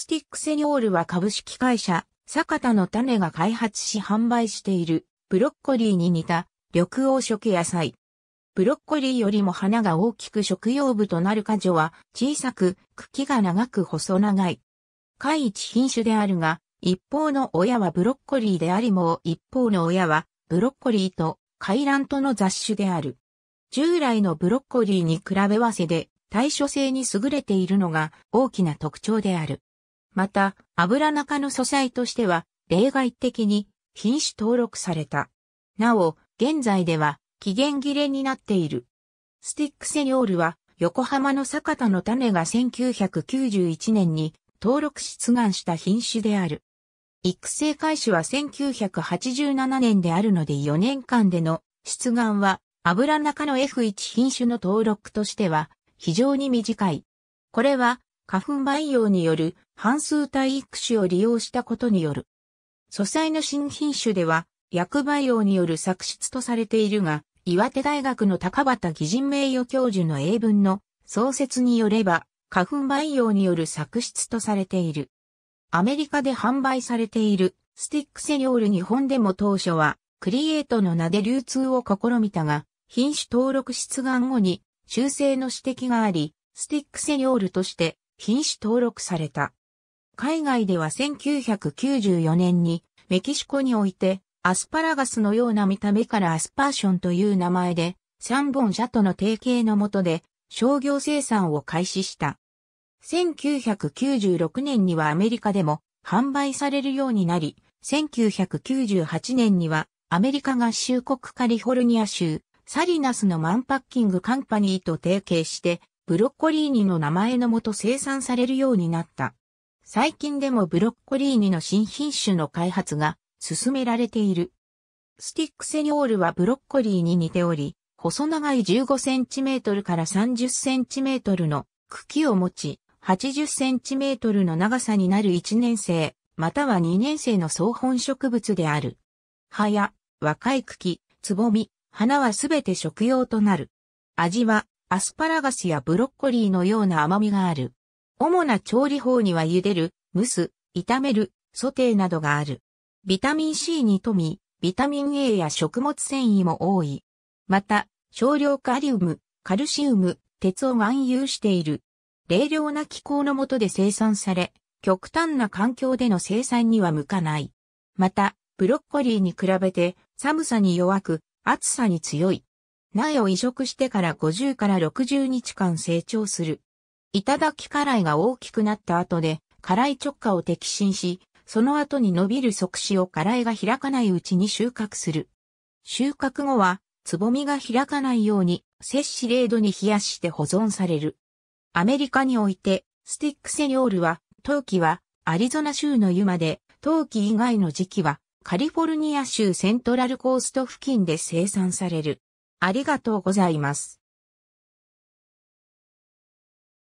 スティックセニョールは株式会社、坂田の種が開発し販売している、ブロッコリーに似た、緑黄色野菜。ブロッコリーよりも花が大きく食用部となる果樹は、小さく、茎が長く細長い。下一品種であるが、一方の親はブロッコリーでありもう一方の親は、ブロッコリーと、海卵との雑種である。従来のブロッコリーに比べ合わせで、対処性に優れているのが大きな特徴である。また、油中の素材としては、例外的に品種登録された。なお、現在では期限切れになっている。スティックセニョールは、横浜の坂田の種が1991年に登録出願した品種である。育成開始は1987年であるので4年間での出願は油中の F1 品種の登録としては非常に短い。これは花粉培養による半数体育種を利用したことによる。素材の新品種では、薬培養による作出とされているが、岩手大学の高畑義人名誉教授の英文の創設によれば、花粉培養による作出とされている。アメリカで販売されているスティックセニョール日本でも当初は、クリエイトの名で流通を試みたが、品種登録出願後に修正の指摘があり、スティックセニョールとして品種登録された。海外では1994年にメキシコにおいてアスパラガスのような見た目からアスパーションという名前で三本社との提携の下で商業生産を開始した。1996年にはアメリカでも販売されるようになり、1998年にはアメリカ合衆国カリフォルニア州サリナスのマンパッキングカンパニーと提携してブロッコリーニの名前のもと生産されるようになった。最近でもブロッコリーニの新品種の開発が進められている。スティックセニョールはブロッコリーに似ており、細長い 15cm から 30cm の茎を持ち、80cm の長さになる1年生、または2年生の総本植物である。葉や若い茎、つぼみ、花はすべて食用となる。味はアスパラガスやブロッコリーのような甘みがある。主な調理法には茹でる、蒸す、炒める、ソテーなどがある。ビタミン C に富み、ビタミン A や食物繊維も多い。また、少量カリウム、カルシウム、鉄を含有している。冷涼な気候の下で生産され、極端な環境での生産には向かない。また、ブロッコリーに比べて寒さに弱く、暑さに強い。苗を移植してから50から60日間成長する。頂き辛いが大きくなった後で、辛い直下を摘心し、その後に伸びる即死を辛いが開かないうちに収穫する。収穫後は、つぼみが開かないように、摂氏零度に冷やして保存される。アメリカにおいて、スティックセニョールは、冬季はアリゾナ州の湯まで、冬季以外の時期はカリフォルニア州セントラルコースト付近で生産される。ありがとうございます。